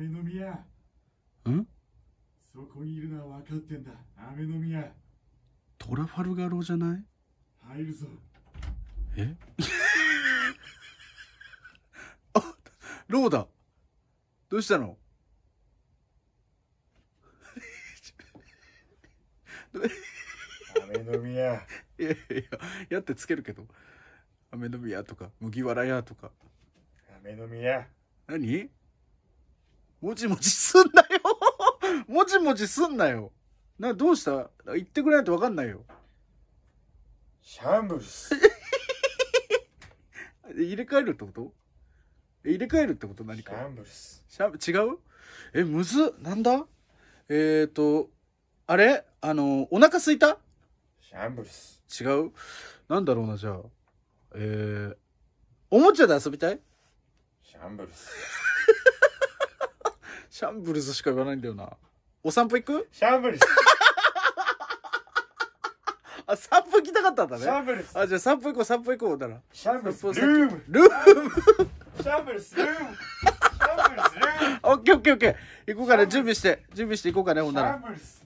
雨の宮んそこにいるのは分かってんだ雨の宮トラファルガロじゃない入るぞえ あローだどうしたの 雨の宮いやいややってつけるけど雨の宮とか麦わら屋とか雨の宮何もちもちすんなよ もちもちすんなよな、どうした言ってくれないとわかんないよ。シャンブルス。入れ替えるってこと入れ替えるってこと何かシャンブルス。シャンブ、違うえ、むずなんだえっ、ー、と、あれあの、お腹すいたシャンブルス。違うなんだろうな、じゃあ。えー、おもちゃで遊びたいシャンブルス。シャンブルズしか言わないんだよな。お散歩行くシャンブルズ。あ、散歩行きたかったんだね。シャンブルズ。あ、じゃあ散歩行こう、散歩行こう。だな。シャンブルズ。ルーム。ルーム。シャンブルズ、ルーム。オッケーオッケーオッケー。行こうかね、準備して。準備して行こうかね、ほんなら。シャンブルズ。